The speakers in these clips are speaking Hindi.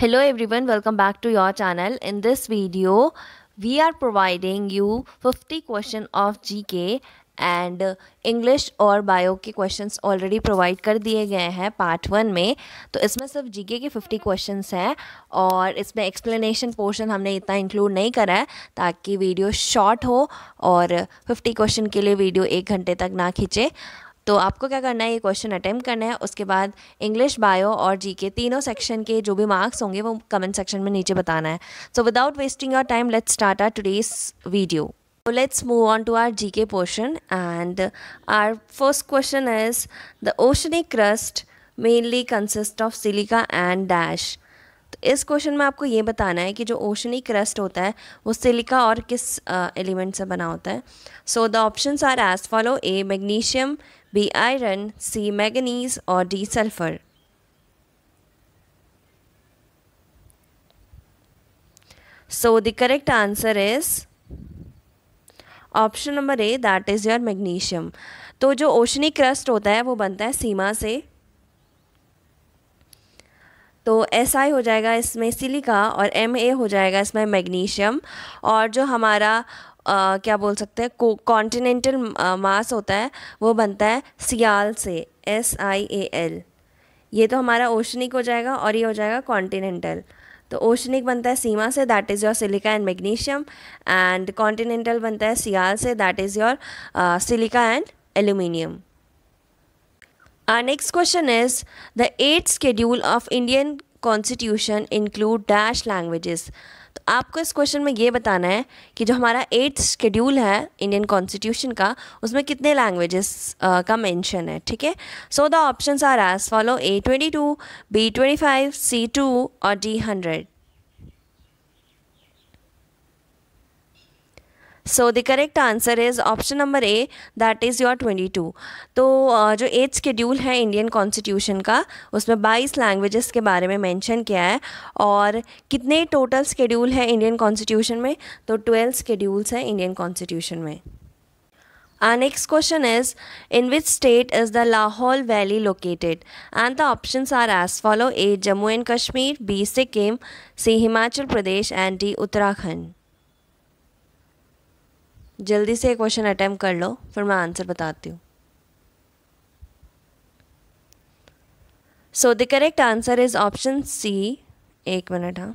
Hello everyone welcome back to to channel in this video we are providing you fifty question of G K and English और बायो के क्वेश्चन ऑलरेडी प्रोवाइड कर दिए गए हैं पार्ट वन में तो इसमें सिर्फ जी के फिफ्टी क्वेश्चन हैं और इसमें एक्सप्लेनेशन पोर्शन हमने इतना इंक्लूड नहीं करा है ताकि वीडियो शॉर्ट हो और फिफ्टी क्वेश्चन के लिए वीडियो एक घंटे तक ना खींचे तो आपको क्या करना है ये क्वेश्चन अटैम्प्ट करना है उसके बाद इंग्लिश बायो और जी के तीनों सेक्शन के जो भी मार्क्स होंगे वो कमेंट सेक्शन में नीचे बताना है so without wasting your time let's start our today's video So let's move on to our GK portion and our first question is the oceanic crust mainly consists of silica and dash इस क्वेश्चन में आपको ये बताना है कि जो ओशनी क्रस्ट होता है वो सिलिका और किस एलिमेंट uh, से बना होता है so the option are as follow A magnesium B iron C manganese और D sulphur so the correct answer is option number A that is your magnesium तो जो ओशनी क्रस्ट होता है वो बनता है सीमा से तो एस आई हो जाएगा इसमें सिलिका और एम ए हो जाएगा इसमें मैग्नीशियम और जो हमारा आ, क्या बोल सकते हैं कॉन्टिनेंटल मास होता है वो बनता है सियाल से एस आई ए एल ये तो हमारा ओशनिक हो जाएगा और ये हो जाएगा कॉन्टिनेंटल तो ओशनिक बनता है सीमा से that is your silica and magnesium and continental बनता है सियाल से that is your silica and aluminium Our next question is the eighth schedule of Indian constitution include dash languages तो आपको इस क्वेश्चन में ये बताना है कि जो हमारा एट्थ शेड्यूल है इंडियन कॉन्स्टिट्यूशन का उसमें कितने लैंग्वेजेस का मेंशन है ठीक है so the options are as follow A twenty two B twenty five C two और D hundred so the correct answer is option number A that is your twenty two तो जो एज स्केड्यूल है इंडियन कॉन्स्टिट्यूशन का उसमें बाईस लैंग्वेजेस के बारे में मैंशन किया है और कितने टोटल स्केड्यूल है इंडियन कॉन्स्टिट्यूशन में तो ट्वेल्व स्केड्यूल्स हैं इंडियन कॉन्स्टिट्यूशन में our next question is in which state is the Lahaul valley located and the option are as follow A Jammu and Kashmir B Sikkim C Himachal Pradesh and D Uttarakhand जल्दी से क्वेश्चन अटैम्प्ट कर लो फिर मैं आंसर बताती हूँ so the correct answer is option C एक मिनट हाँ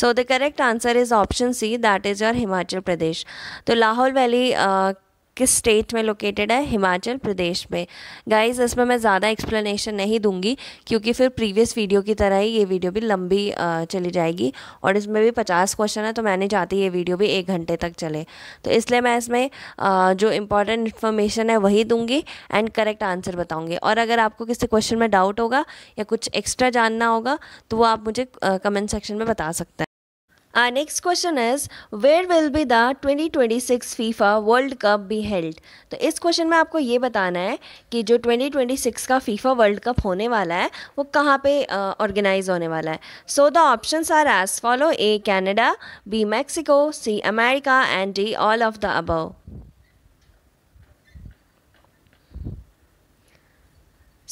so the correct answer is option C that is your Himachal Pradesh तो लाहौल वैली किस स्टेट में लोकेटेड है हिमाचल प्रदेश में गाइज इसमें मैं ज़्यादा एक्सप्लेनेशन नहीं दूंगी क्योंकि फिर प्रीवियस वीडियो की तरह ही ये वीडियो भी लंबी चली जाएगी और इसमें भी पचास क्वेश्चन है तो मैंने चाहती ये वीडियो भी एक घंटे तक चले तो इसलिए मैं इसमें जो इंपॉर्टेंट इन्फॉर्मेशन है वही दूंगी एंड करेक्ट आंसर बताऊँगी और अगर आपको किसी क्वेश्चन में डाउट होगा या कुछ एक्स्ट्रा जानना होगा तो वो आप मुझे कमेंट सेक्शन में बता सकते हैं Our next question is where will be the 2026 FIFA world cup be held? तो इस क्वेश्चन में आपको ये बताना है कि जो 2026 का FIFA वर्ल्ड कप होने वाला है वो कहाँ पे ऑर्गेनाइज uh, होने वाला है so the option are as follow A Canada B Mexico C America and D all of the above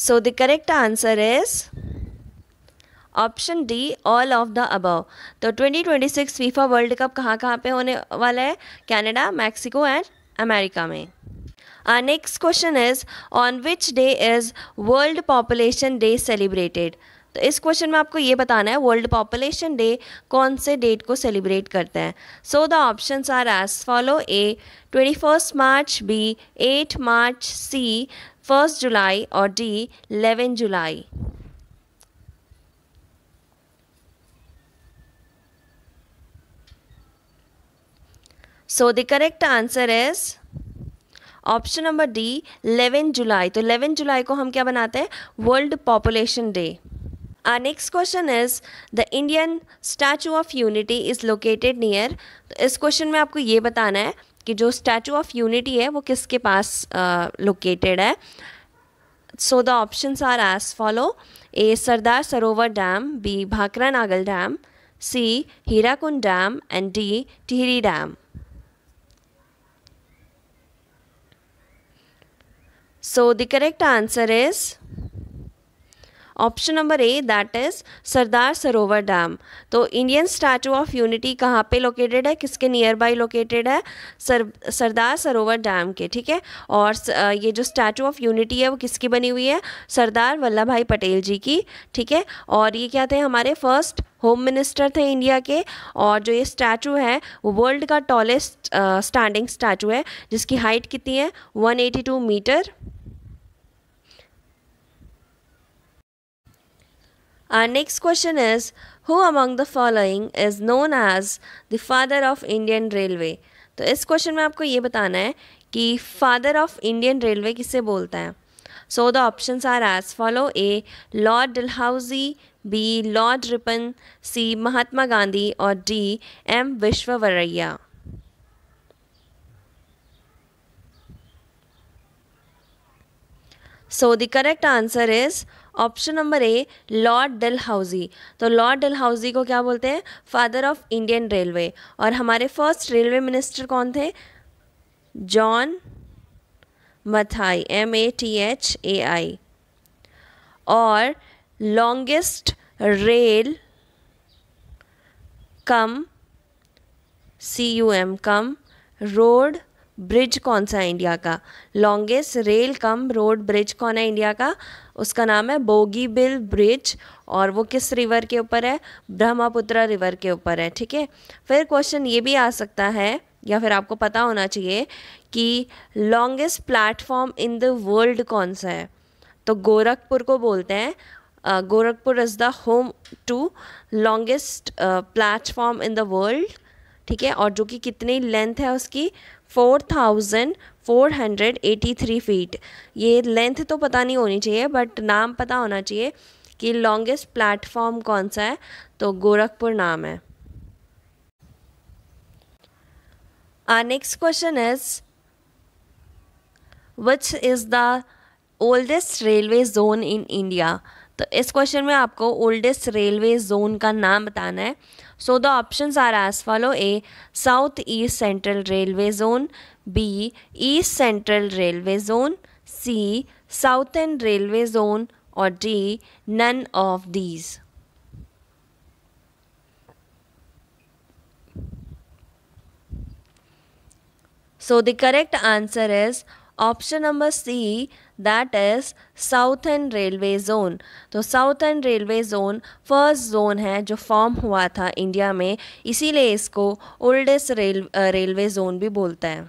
so the correct answer is option D all of the above तो 2026 फीफा वर्ल्ड कप कहाँ कहाँ पे होने वाला है कनाडा मैक्सिको एंड अमेरिका में next question is on which day is world population day celebrated तो इस क्वेश्चन में आपको ये बताना है वर्ल्ड पॉपुलेशन डे कौन से डेट को सेलिब्रेट करते हैं so the option are as follow A twenty first March B eight March C first July और D eleven July so the correct answer is option number D 11 July तो 11 जुलाई को हम क्या बनाते हैं world population day uh next question is the Indian statue of unity is located near तो इस क्वेश्चन में आपको ये बताना है कि जो स्टैचू ऑफ यूनिटी है वो किसके पास लोकेटेड uh, है so the option are as follow A Sardar Sarovar dam B Bhakra Nangal dam C Hirakud dam and D Tehri dam So the correct answer is option number A that is Sardar Sarovar dam तो इंडियन स्टैचू ऑफ यूनिटी कहाँ पे लोकेटेड है किसके नियर बाय लोकेटेड है सर सरदार सरोवर डैम के ठीक है और ये जो स्टैचू ऑफ यूनिटी है वो किसकी बनी हुई है सरदार वल्लभ भाई पटेल जी की ठीक है और ये क्या थे हमारे फर्स्ट होम मिनिस्टर थे इंडिया के और जो ये स्टैचू है वो वर्ल्ड का टॉलेस्ट स्टैंडिंग स्टैचू है जिसकी हाइट कितनी है one metre Our next question is Who among the following is known as the father of Indian Railway? तो इस क्वेश्चन में आपको ये बताना है कि फादर ऑफ इंडियन रेलवे किसे बोलता है so the options are as follow A lord Dalhousie B lord Ripon C Mahatma Gandhi और D M Visvesvaraya so the correct answer is option number A lord हाउजी तो लॉर्ड हाउजी को क्या बोलते हैं फादर ऑफ इंडियन रेलवे और हमारे फर्स्ट रेलवे मिनिस्टर कौन थे John Mathai M A T H A I और longest rail cum C U M cum road bridge कौन सा है इंडिया का longest rail cum road bridge कौन है इंडिया का उसका नाम है बोगी बिल ब्रिज और वो किस रिवर के ऊपर है ब्रह्मपुत्र रिवर के ऊपर है ठीक है फिर क्वेश्चन ये भी आ सकता है या फिर आपको पता होना चाहिए कि longest platform in the world कौन सा है तो गोरखपुर को बोलते हैं Gorakhpur is the home to longest platform in the world ठीक है और जो कि कितनी लेंथ है उसकी फोर थाउजेंड 483 फीट ये लेंथ तो पता नहीं होनी चाहिए बट नाम पता होना चाहिए कि लॉन्गेस्ट प्लेटफॉर्म कौन सा है तो गोरखपुर नाम है Our next question is Which is the oldest railway zone in तो इस क्वेश्चन में आपको ओल्डेस्ट रेलवे जोन का नाम बताना है so the options are as follow A south east central railway zone B. East Central Railway Zone C. Southern Railway Zone or D. None of these. So the correct answer is option number C that is southern railway zone तो southern railway zone first zone है जो फॉर्म हुआ था इंडिया में इसीलिए इसको ओल्डेस्ट रेल रेलवे जोन भी बोलता है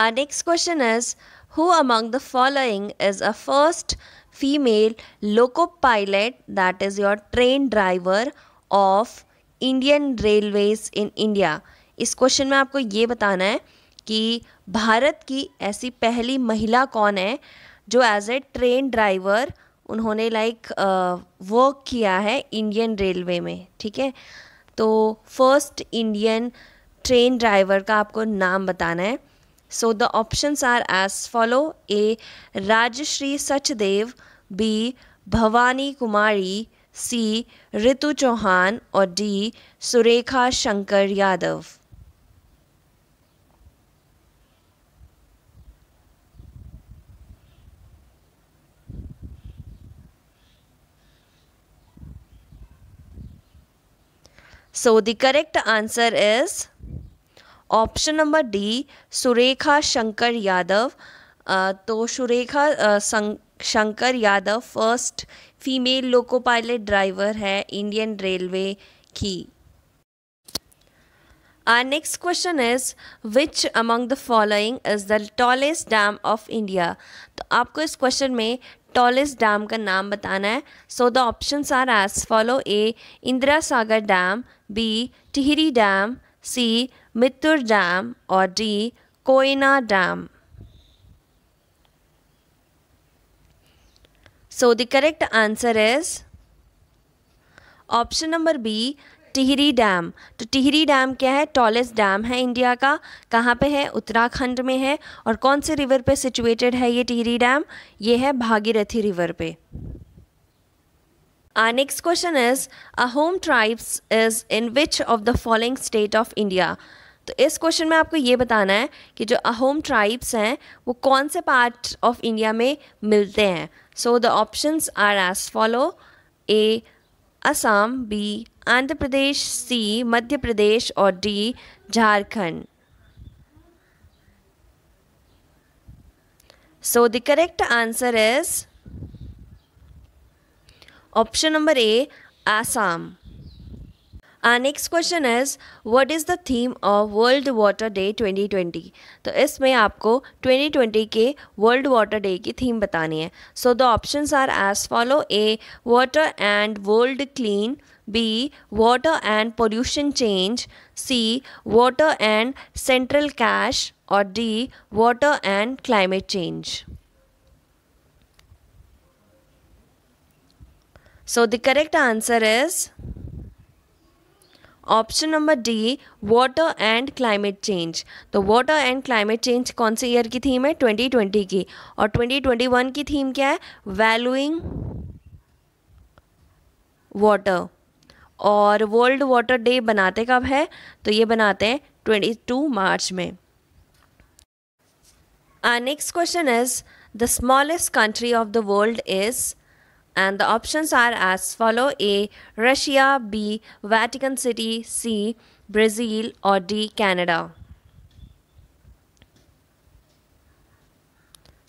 Our next question is Who among the following is a first female loco pilot, that is your train driver of Indian railways in India इस क्वेश्चन में आपको ये बताना है कि भारत की ऐसी पहली महिला कौन है जो एज ए ट्रेन ड्राइवर उन्होंने लाइक वर्क किया है इंडियन रेलवे में ठीक है तो फर्स्ट इंडियन ट्रेन ड्राइवर का आपको नाम बताना है So the options are as follow A. Rajashri Sachdev B. Bhavani Kumari C. Ritu Chauhan or D. Surekha Shankar Yadav. So the correct answer is option number D Surekha Shankar Yadav तो Surekha Shankar Yadav first female loco pilot driver है इंडियन रेलवे की our next question is which among the following is the tallest dam of India तो आपको इस क्वेश्चन में टॉलेस्ट डैम का नाम बताना है so the option are as follow A Indira Sagar dam B Tehri dam C Mettur dam और D Koyna dam so the correct answer is option number B Tehri dam तो टिहरी डैम क्या है टॉलेस्ट डैम है इंडिया का कहाँ पे है उत्तराखंड में है और कौन से रिवर पे सिचुएटेड है ये टिहरी डैम ये है भागीरथी रिवर पे uh next question is a home tribes is in which of the following state of India तो इस क्वेश्चन में आपको ये बताना है कि जो अहोम ट्राइब्स हैं वो कौन से पार्ट ऑफ इंडिया में मिलते हैं so the options are as follow A Assam B Andhra Pradesh C Madhya Pradesh और D Jharkhand so the correct answer is option number A Assam Our next question is what is the theme of world water day 2020? तो इसमें आपको 2020 के वर्ल्ड वाटर डे की थीम बतानी है so the option are as follow A water and world clean B water and pollution change C water and central cash और D water and climate change so the correct answer is option number D water and climate change तो वाटर एंड क्लाइमेट चेंज कौन से ईयर की थीम है 2020 की और 2021 की थीम क्या है वैल्यूइंग वाटर और वर्ल्ड वाटर डे बनाते कब है तो ये बनाते हैं 22 मार्च में next question is the smallest country of the world is and the options are as follow a russia b vatican city c brazil or d canada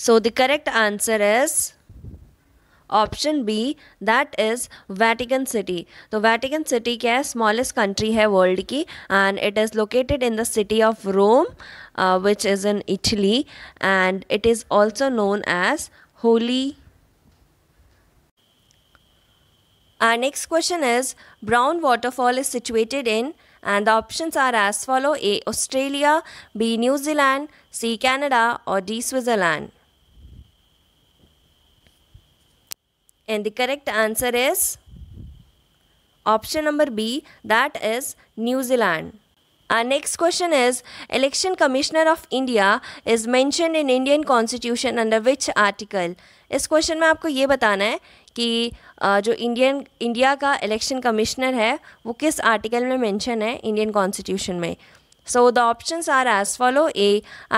so the correct answer is option b that is vatican city so vatican city kya hai? smallest country hai world ki and it is located in the city of rome uh, which is in italy and it is also known as holy Our next question is Brown Waterfall is situated in and the options are as follow A. Australia, B. New Zealand, C. Canada or D. Switzerland. And the correct answer is option number B that is New Zealand. Our next question is Election Commissioner of India is mentioned in Indian Constitution under which article? इस क्वेश्चन में आपको ये बताना है कि जो इंडियन इंडिया का इलेक्शन कमिश्नर है वो किस आर्टिकल में मेंशन है इंडियन कॉन्स्टिट्यूशन में so the options are as follow A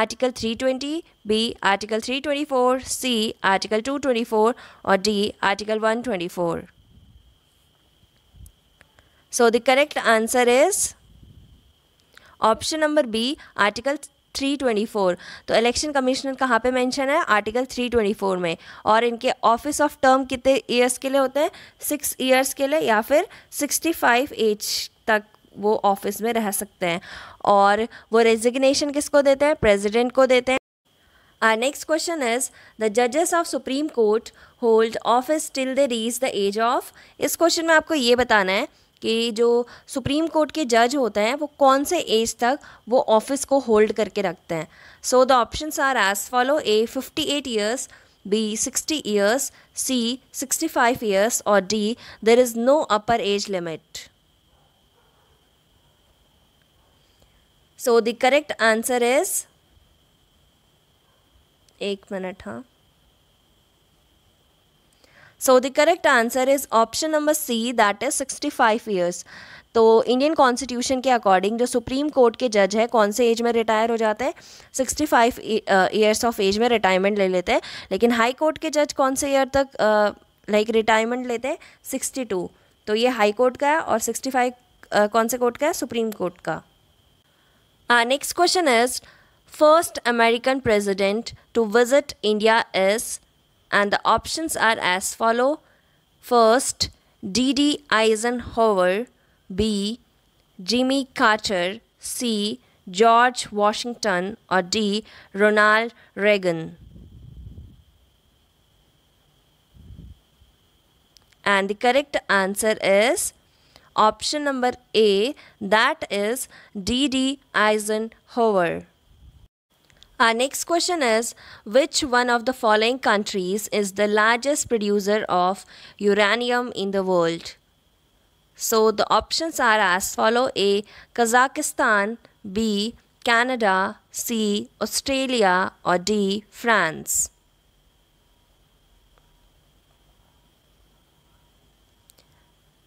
article 320 B article 324 C article 224 और D article 124 so the correct answer is option number B article 324 324 तो इलेक्शन कमिश्नर कहाँ पे मेंशन है आर्टिकल 324 में और इनके ऑफिस ऑफ टर्म कितने ईयर्स के लिए होते हैं सिक्स ईयर्स के लिए या फिर 65 एज तक वो ऑफिस में रह सकते हैं और वो रेजिग्नेशन किसको देते हैं प्रेसिडेंट को देते हैं Our next question is the जजेस of supreme court hold office till they reach the age of इस क्वेश्चन में आपको ये बताना है कि जो सुप्रीम कोर्ट के जज होते हैं वो कौन से एज तक वो ऑफिस को होल्ड करके रखते हैं so the options are as follow A fifty eight years B 60 years C 65 years और D there is no upper age limit so the correct answer is एक मिनट हाँ so the correct answer is option number C that is sixty five years तो इंडियन कॉन्स्टिट्यूशन के अकॉर्डिंग जो सुप्रीम कोर्ट के जज है कौन से एज में रिटायर हो जाते हैं sixty five years of age में रिटायरमेंट ले लेते हैं लेकिन हाई कोर्ट के जज कौन से ईयर तक लाइक uh, रिटायरमेंट like, लेते हैं सिक्सटी टू तो ये हाई कोर्ट का है और सिक्सटी फाइव uh, कौन से कोर्ट का है सुप्रीम कोर्ट का next question is first American president to visit India is and the options are as follow. First, D.D. Eisenhower, B. Jimmy Carter, C. George Washington, or D. Ronald Reagan. And the correct answer is option number A, that is D.D. Eisenhower. Our next question is Which one of the following countries is the largest producer of uranium in the world? So the options are as follow A. Kazakhstan, B. Canada, C. Australia, or D. France.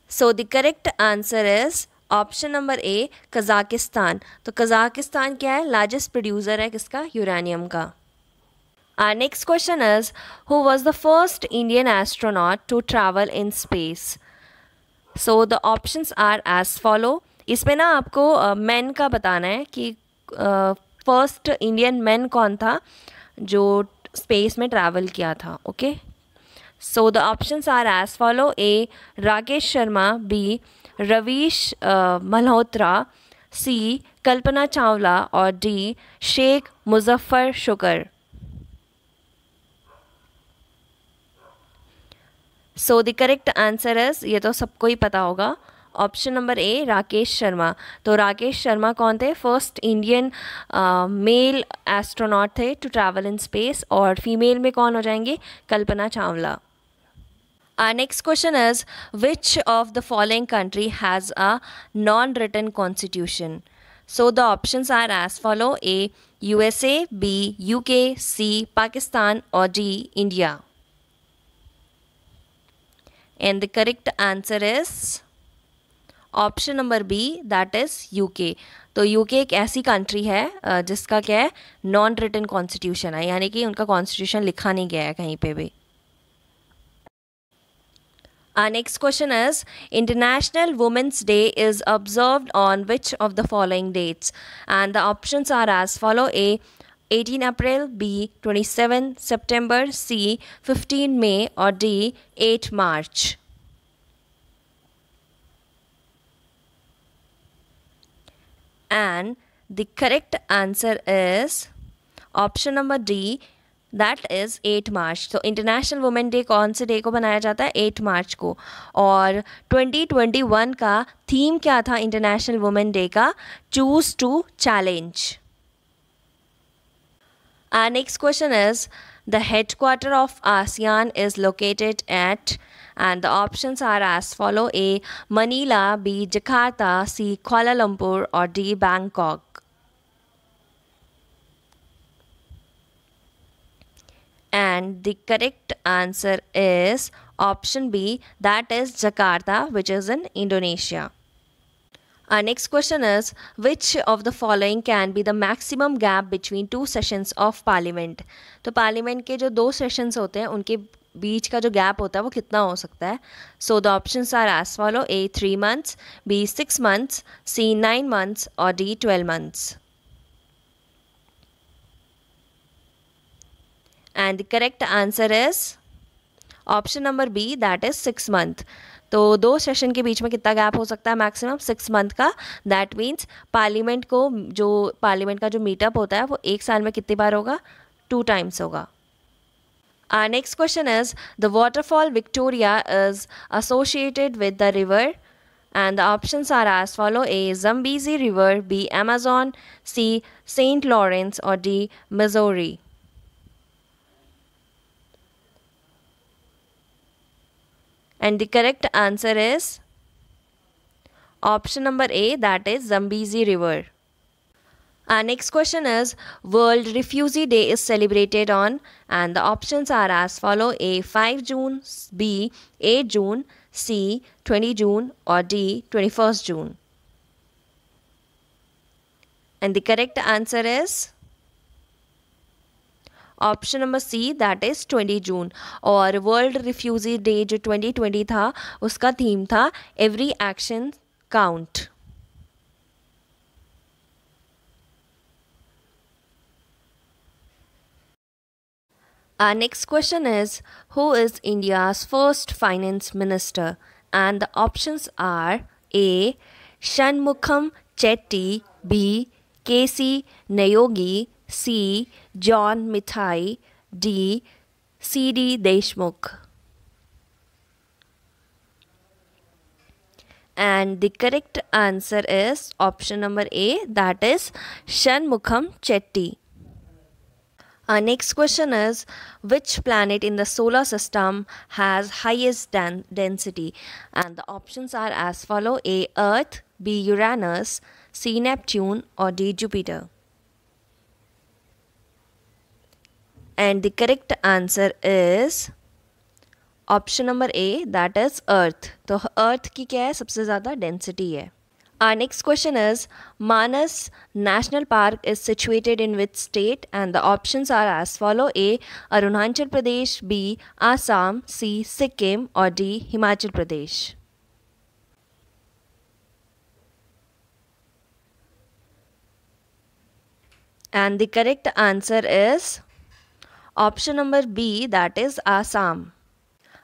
So the correct answer is option number A Kazakhstan तो कजाकिस्तान क्या है लार्जेस्ट प्रोड्यूसर है किसका यूरानियम का next question is who was the first Indian astronaut to travel in space so the option are as follow इसमें ना आपको मैन uh, का बताना है कि फर्स्ट इंडियन मैन कौन था जो स्पेस में ट्रैवल किया था okay okay? So the options are as follow A Rakesh Sharma B Ravish Malhotra C Kalpana Chawla और D Sheikh Muzaffar Shukor so the correct answer is ये तो सबको ही पता होगा option number A Rakesh Sharma तो राकेश शर्मा कौन थे फर्स्ट इंडियन मेल एस्ट्रोनॉट थे टू ट्रैवल इन स्पेस और फीमेल में कौन हो जाएंगे Kalpana Chawla Our next question is which of the following country has a non-written constitution? So the options are as follow A USA B UK C Pakistan or D India. And the correct answer is option number B, that is UK. तो यूके एक ऐसी कंट्री है जिसका क्या है नॉन रिटन कॉन्स्टिट्यूशन है यानी कि उनका कॉन्स्टिट्यूशन लिखा नहीं गया है कहीं पे भी Our next question is International Women's Day is observed on which of the following dates? And the options are as follow A 18 April, B 27 September, C 15 May or D 8 March. And the correct answer is option number D that is eight March तो इंटरनेशनल वुमेन डे कौन से डे को बनाया जाता है एट मार्च को और ट्वेंटी ट्वेंटी वन का थीम क्या था इंटरनेशनल वुमेन डे का choose to challenge uh next question is the head quarter of ASEAN is located at and the option are as follow A Manila B Jakarta C Kuala Lumpur और D Bangkok and the correct answer is option B that is Jakarta which is in Indonesia. Our next question is which of the following can be the maximum gap between two sessions of parliament तो parliament ke jo do sessions hote hain unke बीच का जो गैप होता है वो कितना हो सकता है so the option are as follow A three months B six months C nine months और D twelve months and the correct answer is option number B that is six month तो दो सेशन के बीच में कितना गैप हो सकता है मैक्सिमम सिक्स मंथ का दैट मीन्स पार्लियामेंट को जो पार्लियामेंट का जो मीटअप होता है वो एक साल में कितनी बार होगा टू टाइम्स होगा uh next question is the waterfall Victoria is associated with the river and the option are as follow A Zambezi river B Amazon C Saint Lawrence और D Missouri And the correct answer is option number A that is Zambezi River. Our next question is World Refugee Day is celebrated on and the options are as follow A 5 June B 8 June C 20 June or D 21st June. And the correct answer is option number C that is twenty June और वर्ल्ड रिफ्यूजी डे जो ट्वेंटी ट्वेंटी था उसका थीम था every action count Our next question is Who is India's first finance minister? And the options are A. Shanmukham Chetty, B. K.C. Nayogi, C. John Mithai D. C. D. Deshmukh and the correct answer is option number A that is Shanmukham Chetty. Our next question is which planet in the solar system has highest density and the options are as follow A earth B Uranus C Neptune or D Jupiter and the correct answer is option number A that is earth So earth की क्या है सबसे ज़्यादा density है our next question is Manas National Park is situated in which state and the options are as follow A Arunachal Pradesh B Assam C Sikkim or D Himachal Pradesh And the correct answer is Option number B, that is Assam.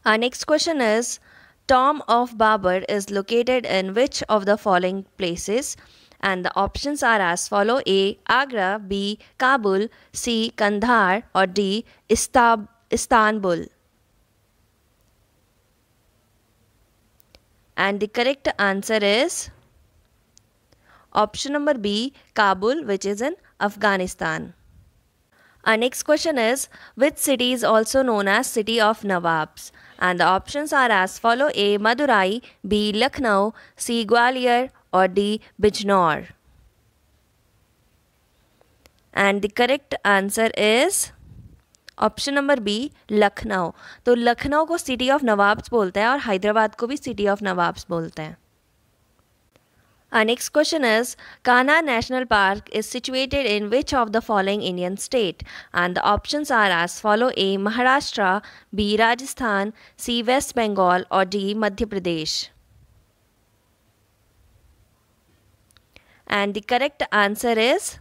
Our next question is Tom of Babur is located in which of the following places? And the options are as follow A. Agra, B. Kabul, C. Kandahar, or D. Istab Istanbul. And the correct answer is option number B Kabul, which is in Afghanistan. Our next question is Which city is also known as City of Nawabs? And the options are as follow A. Madurai, B. Lucknow, C. Gwalior, or D. Bijnor. And the correct answer is option number B Lucknow तो लखनऊ को सिटी ऑफ नवाब्स बोलते हैं और हैदराबाद को भी सिटी ऑफ नवाब्स बोलते हैं Our next question is Kana National Park is situated in which of the following Indian state? And the options are as follow A. Maharashtra, B. Rajasthan, C. West Bengal, or D. Madhya Pradesh. And the correct answer is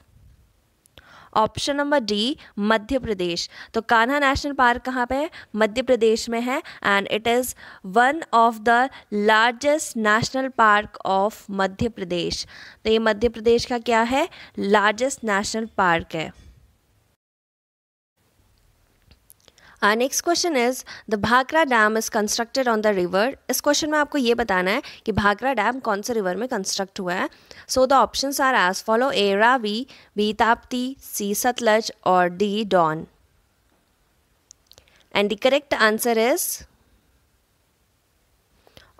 option number D Madhya Pradesh तो कान्हा नेशनल पार्क कहाँ पे है मध्य प्रदेश में है and it is one of the largest national park of Madhya Pradesh तो ये मध्य प्रदेश का क्या है लार्जेस्ट नेशनल पार्क है Our uh, next question is the Bhakra dam is constructed on the river. इस क्वेश्चन में आपको ये बताना है कि भाकरा डैम कौन से रिवर में कंस्ट्रक्ट हुआ है so the option are as follow A Ravi B Tapti C Sutlej और D Don and the correct answer is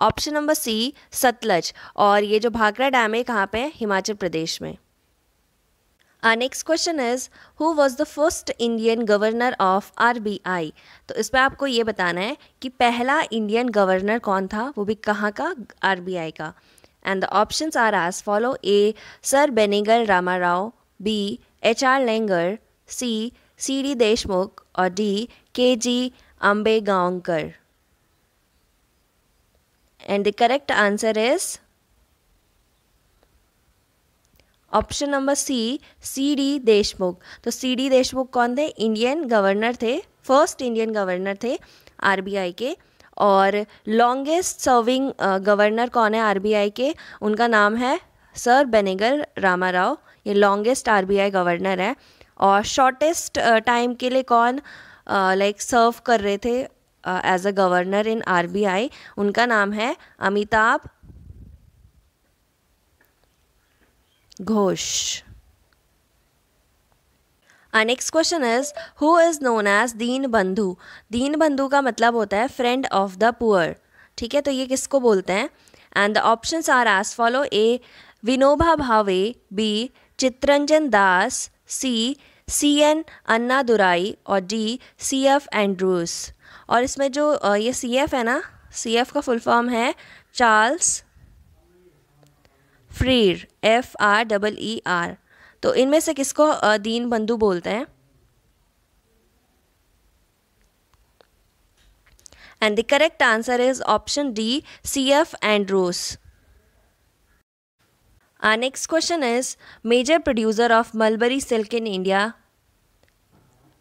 option number C Sutlej और ये जो भाकरा डैम है कहाँ पे हिमाचल प्रदेश में next question is who was the first Indian governor of R B I तो इस पर आपको ये बताना है कि पहला इंडियन गवर्नर कौन था वो भी कहाँ का आर बी आई का and the option are as follow A sir Benegal Rama Rau B H R Iyengar C C D Deshmukh और डी के जी अम्बे गाँवकर and the correct answer is option number C C D Deshmukh तो सी डी देशमुख कौन थे इंडियन गवर्नर थे फर्स्ट इंडियन गवर्नर थे आर के और लॉन्गेस्ट सर्विंग गवर्नर कौन है आर के उनका नाम है सर बेनेगर रामा राव ये लॉन्गेस्ट आर गवर्नर है और शॉर्टेस्ट टाइम uh, के लिए कौन लाइक uh, सर्व कर रहे थे as a governor in R उनका नाम है Amitabh Ghosh next question is who is known as Deen Bandhu दीन बंधु का मतलब होता है फ्रेंड ऑफ द पुअर ठीक है तो ये किसको बोलते हैं and the option are as follow A Vinoba Bhave B Chittaranjan Das C C N Annadurai और डी सी एफ एंड्रूस और इसमें जो ये सी एफ है ना सी एफ का फुल फॉर्म है Charles Freer F R double E R तो इनमें से किसको दीन बंधु बोलते हैं and the correct answer is option D C F Andrews next question is major producer of mulberry silk in India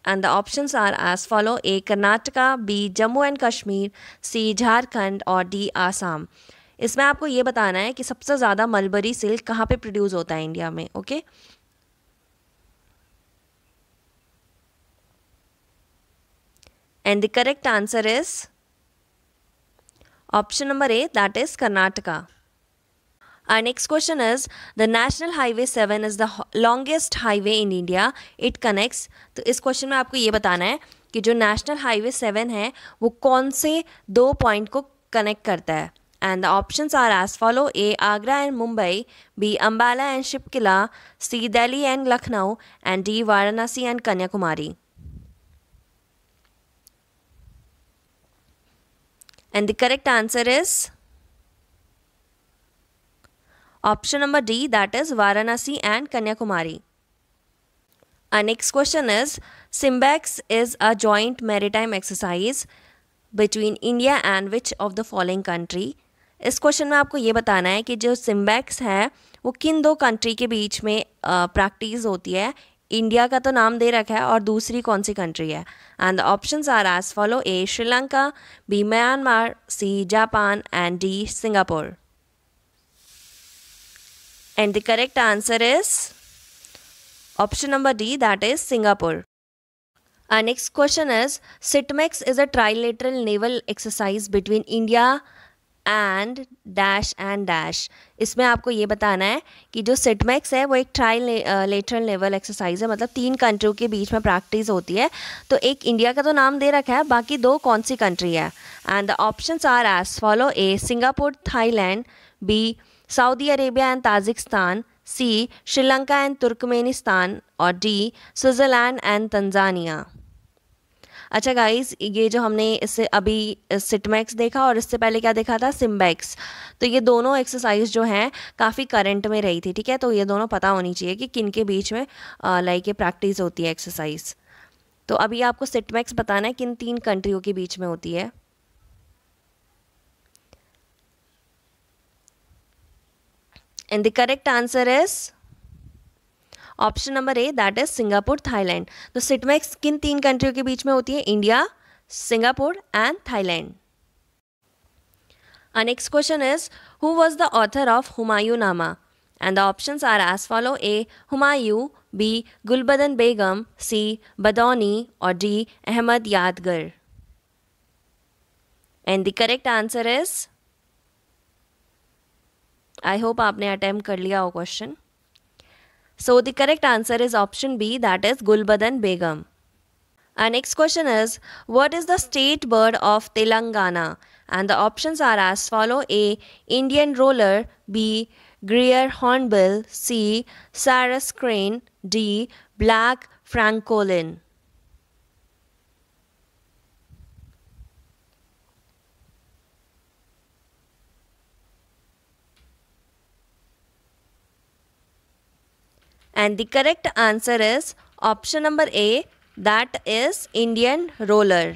and the option are as follow A Karnataka B Jammu and Kashmir C Jharkhand और डी आसाम इसमें आपको ये बताना है कि सबसे ज़्यादा मलबरी सिल्क कहाँ पे प्रोड्यूस होता है इंडिया में okay and the correct answer is option number A that is Karnataka our next question is the national highway seven is the longest highway in India it connects तो इस क्वेश्चन में आपको ये बताना है कि जो नेशनल हाईवे सेवन है वो कौन से दो पॉइंट को कनेक्ट करता है and the options are as follow A. Agra and Mumbai B. Ambala and Shipkila C. Delhi and Lucknow and D. Varanasi and Kanyakumari and the correct answer is option number D that is Varanasi and Kanyakumari our next question is Simbex is a joint maritime exercise between India and which of the following country इस क्वेश्चन में आपको ये बताना है कि जो सिम्बैक्स है वो किन दो कंट्री के बीच में प्रैक्टिस होती है इंडिया का तो नाम दे रखा है और दूसरी कौन सी कंट्री है and the option are as follow A Sri Lanka B Myanmar C Japan and D Singapore and the correct answer is option number D that is Singapore next question is is is a a naval exercise between India and dash and dash इसमें आपको ये बताना है कि जो सिटमैक्स है वो एक trial letter lateral level exercise है मतलब तीन कंट्रियों के बीच में प्रैक्टिस होती है तो एक इंडिया का तो नाम दे रखा है बाकी दो कौन सी कंट्री है and the option are as follow A Singapore Thailand B Saudi Arabia and Tajikistan C Sri Lanka and Turkmenistan और डी स्विट्ज़रलैंड एंड तंजानिया अच्छा गाइस ये जो हमने इससे अभी सिटमैक्स देखा और इससे पहले क्या देखा था सिम्बैक्स तो ये दोनों एक्सरसाइज जो हैं काफ़ी करंट में रही थी ठीक है तो ये दोनों पता होनी चाहिए कि किन के बीच में लाइक ये प्रैक्टिस होती है एक्सरसाइज तो अभी आपको सिटमैक्स बताना है किन तीन कंट्रियों के बीच में होती है and the correct answer is option number A that is Singapore Thailand तो सिटमैक्स किन तीन कंट्रियों के बीच में होती है India Singapore and Thailand next question is who was the author of Humayun Nama and the option are as follow A Humayun B Gulbadan Begum C Badauni और D Ahmad Yadgar and the correct answer is I hope आपने अटेम्प्ट कर लिया वो question So the correct answer is option B that is Gulbadan Begum. Our next question is what is the state bird of Telangana? And the options are as follow A. Indian roller B. Greer hornbill C. Saras crane D. Black francolin. And the correct answer is option number A that is Indian roller.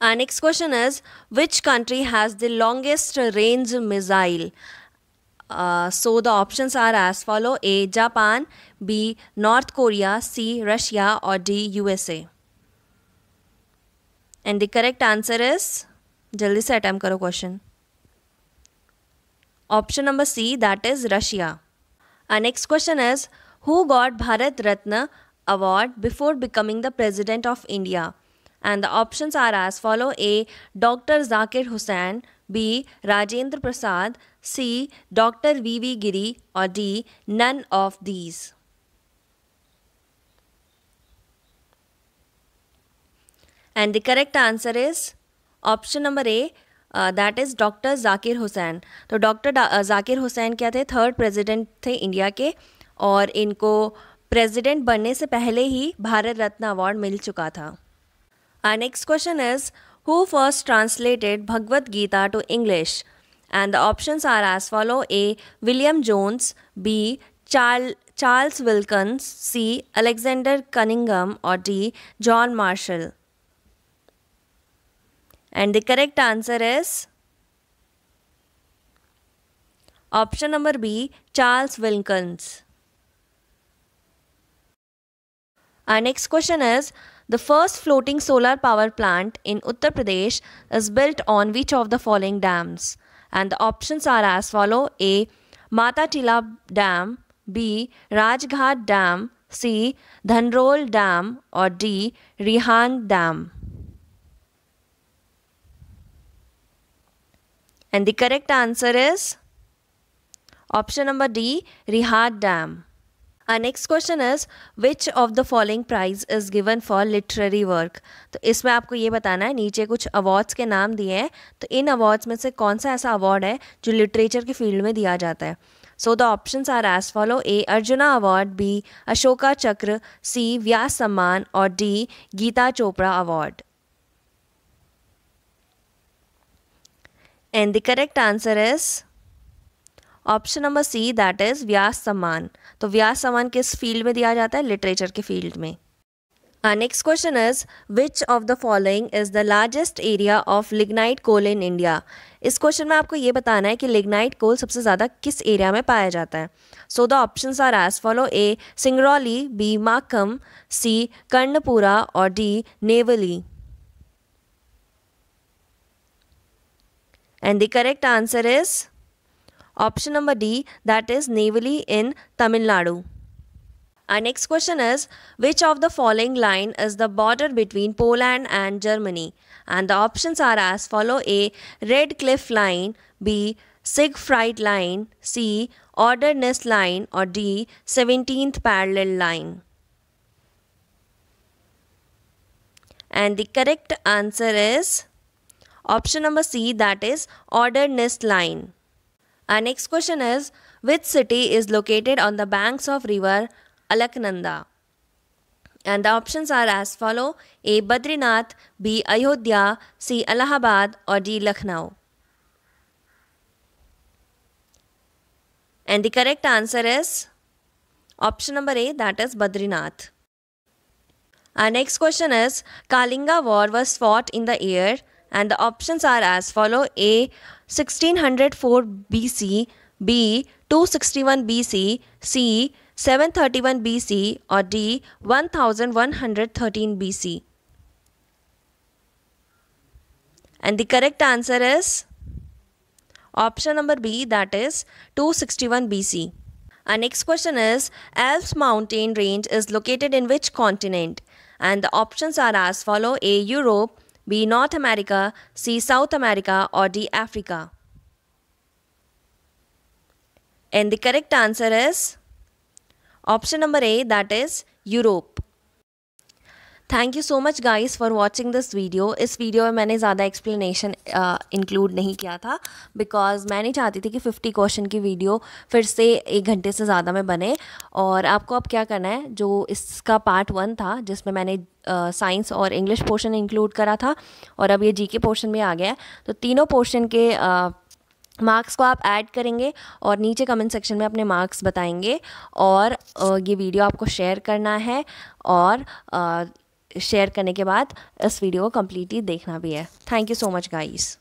Our next question is which country has the longest range missile? Uh, so the options are as follow A. Japan B. North Korea C. Russia or D. USA and the correct answer is जल्दी से attempt करो question option number C that is Russia our next question is who got Bharat Ratna award before becoming the President of India. And the options are as follow A. Dr. Zakir Hussain, B. Rajendra Prasad, C. Dr. V.V. Giri, or D. None of these. And the correct answer is option number A. That is doctor Zakir Hussain तो डॉक्टर जाकिर हुसैन क्या थे थर्ड प्रेसिडेंट थे इंडिया के और इनको प्रेसिडेंट बनने से पहले ही भारत रत्न अवार्ड मिल चुका था next question is who first translated Bhagavad Gita to English and the option are as follow A William Jones B Charles Wilkins C Alexander Cunningham और D John Marshall and the correct answer is option number B Charles Wilkins Our uh, next question is The first floating solar power plant in Uttar Pradesh is built on which of the following dams? And the options are as follow A. Mata Tila Dam, B. Rajghat Dam, C. Dhanrol Dam, or D. Rihan Dam. And the correct answer is option number D, Rihad Dam. Our next question is which of the following prize is given for literary work तो इसमें आपको ये बताना है नीचे कुछ अवार्ड्स के नाम दिए हैं तो इन अवार्ड्स में से कौन सा ऐसा अवार्ड है जो लिटरेचर के फील्ड में दिया जाता है so the option are as follow A Arjuna award B Ashoka Chakra C Vyas Samman और D Geeta Chopra award and the correct answer is option number C that is Vyas Samman तो व्यास सम्मान किस फील्ड में दिया जाता है लिटरेचर के फील्ड में next question is which of the following is the largest area of lignite coal in India इस क्वेश्चन में आपको ये बताना है कि लिग्नाइट कोल सबसे ज़्यादा किस एरिया में पाया जाता है so the option are as follow A Singrauli B Makum C Karanpura और D Neyveli and the correct answer is Option number D that is Navali in Tamil Nadu. Our next question is which of the following line is the border between Poland and Germany? And the options are as follow A Red Cliff Line, B Siegfried Line, C Orderness Line or D 17th parallel line. And the correct answer is option number C that is Orderness Line. Our next question is Which city is located on the banks of river Alaknanda? And the options are as follow A. Badrinath, B. Ayodhya, C. Allahabad, or D. Lucknow. And the correct answer is option number A, that is Badrinath. Our next question is Kalinga War was fought in the year, and the options are as follow A. 1604 BC, B. 261 BC, C. 731 BC, or D. 1113 BC. And the correct answer is option number B, that is 261 BC. Our next question is Alps mountain range is located in which continent? And the options are as follow A. Europe, B. North America, C. South America, or D. Africa. And the correct answer is option number A that is Europe. Thank you so much guys for watching this video इस वीडियो में मैंने ज़्यादा एक्सप्लेनेशन इंक्लूड uh, नहीं किया था बिकॉज मैं नहीं चाहती थी कि 50 क्वेश्चन की वीडियो फिर से एक घंटे से ज़्यादा में बने और आपको अब क्या करना है जो इसका पार्ट वन था जिसमें मैंने साइंस uh, और इंग्लिश पोर्शन इंक्लूड करा था और अब ये के पोर्शन भी आ गया है तो तीनों पोर्शन के uh, मार्क्स को आप ऐड करेंगे और नीचे कमेंट सेक्शन में अपने मार्क्स बताएंगे और uh, ये वीडियो आपको शेयर करना है और uh, शेयर करने के बाद इस वीडियो को कम्प्लीटली देखना भी है thank you so much guys